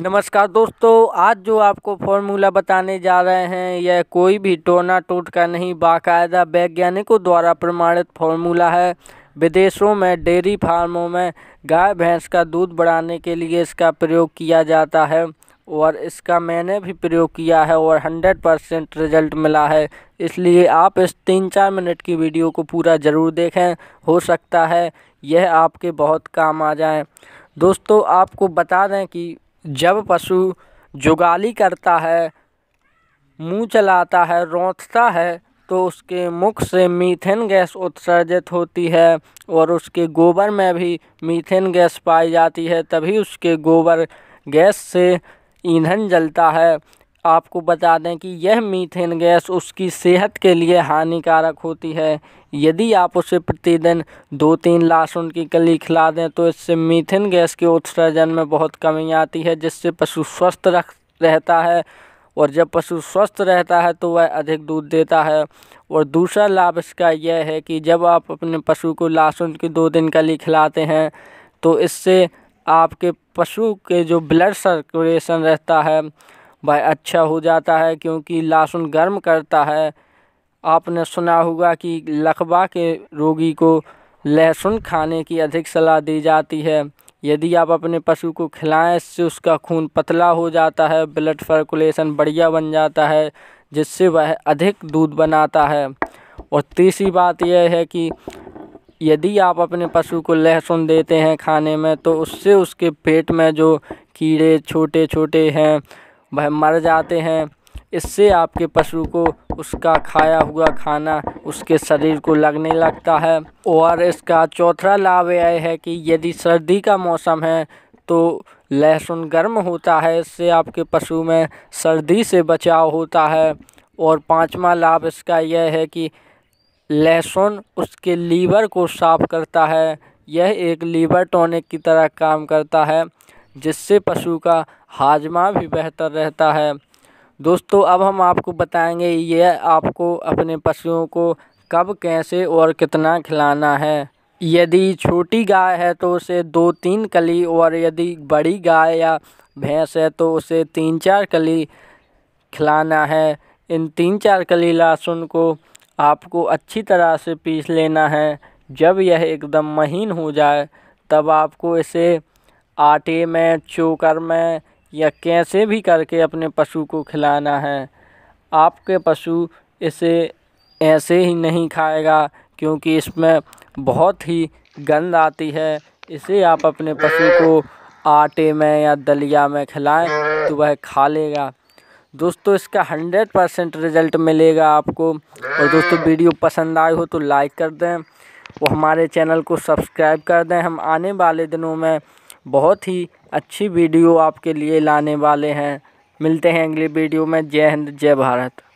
नमस्कार दोस्तों आज जो आपको फॉर्मूला बताने जा रहे हैं यह कोई भी टोना टोट का नहीं बाकायदा वैज्ञानिकों द्वारा प्रमाणित फॉर्मूला है विदेशों में डेयरी फार्मों में गाय भैंस का दूध बढ़ाने के लिए इसका प्रयोग किया जाता है और इसका मैंने भी प्रयोग किया है और 100 परसेंट रिजल्ट मिला है इसलिए आप इस तीन चार मिनट की वीडियो को पूरा ज़रूर देखें हो सकता है यह आपके बहुत काम आ जाए दोस्तों आपको बता दें कि जब पशु जुगाली करता है मुंह चलाता है रोंथता है तो उसके मुख से मीथेन गैस उत्सर्जित होती है और उसके गोबर में भी मीथेन गैस पाई जाती है तभी उसके गोबर गैस से ईंधन जलता है आपको बता दें कि यह मीथेन गैस उसकी सेहत के लिए हानिकारक होती है यदि आप उसे प्रतिदिन दो तीन लहसुन की कली खिला दें तो इससे मीथेन गैस के उत्सर्जन में बहुत कमी आती है जिससे पशु स्वस्थ रख रहता है और जब पशु स्वस्थ रहता है तो वह अधिक दूध देता है और दूसरा लाभ इसका यह है कि जब आप अपने पशु को लहसुन की दो दिन कली खिलाते हैं तो इससे आपके पशु के जो ब्लड सर्कुलेशन रहता है वह अच्छा हो जाता है क्योंकि लहसुन गर्म करता है आपने सुना होगा कि लकवा के रोगी को लहसुन खाने की अधिक सलाह दी जाती है यदि आप अपने पशु को खिलाएं इससे उसका खून पतला हो जाता है ब्लड सर्कुलेशन बढ़िया बन जाता है जिससे वह अधिक दूध बनाता है और तीसरी बात यह है कि यदि आप अपने पशु को लहसुन देते हैं खाने में तो उससे उसके पेट में जो कीड़े छोटे छोटे हैं वह मर जाते हैं इससे आपके पशु को उसका खाया हुआ खाना उसके शरीर को लगने लगता है और इसका चौथा लाभ यह है कि यदि सर्दी का मौसम है तो लहसुन गर्म होता है इससे आपके पशु में सर्दी से बचाव होता है और पांचवा लाभ इसका यह है कि लहसुन उसके लीवर को साफ करता है यह एक लीवर टॉनिक की तरह काम करता है जिससे पशु का हाजमा भी बेहतर रहता है दोस्तों अब हम आपको बताएंगे यह आपको अपने पशुओं को कब कैसे और कितना खिलाना है यदि छोटी गाय है तो उसे दो तीन कली और यदि बड़ी गाय या भैंस है तो उसे तीन चार कली खिलाना है इन तीन चार कली लहसुन को आपको अच्छी तरह से पीस लेना है जब यह एकदम महीन हो जाए तब आपको इसे आटे में चोकर में या कैसे भी करके अपने पशु को खिलाना है आपके पशु इसे ऐसे ही नहीं खाएगा क्योंकि इसमें बहुत ही गंद आती है इसे आप अपने पशु को आटे में या दलिया में खिलाएं तो वह खा लेगा दोस्तों इसका हंड्रेड परसेंट रिज़ल्ट मिलेगा आपको और दोस्तों वीडियो पसंद आए हो तो लाइक कर दें वो हमारे चैनल को सब्सक्राइब कर दें हम आने वाले दिनों में बहुत ही अच्छी वीडियो आपके लिए लाने वाले हैं मिलते हैं अगली वीडियो में जय हिंद जय भारत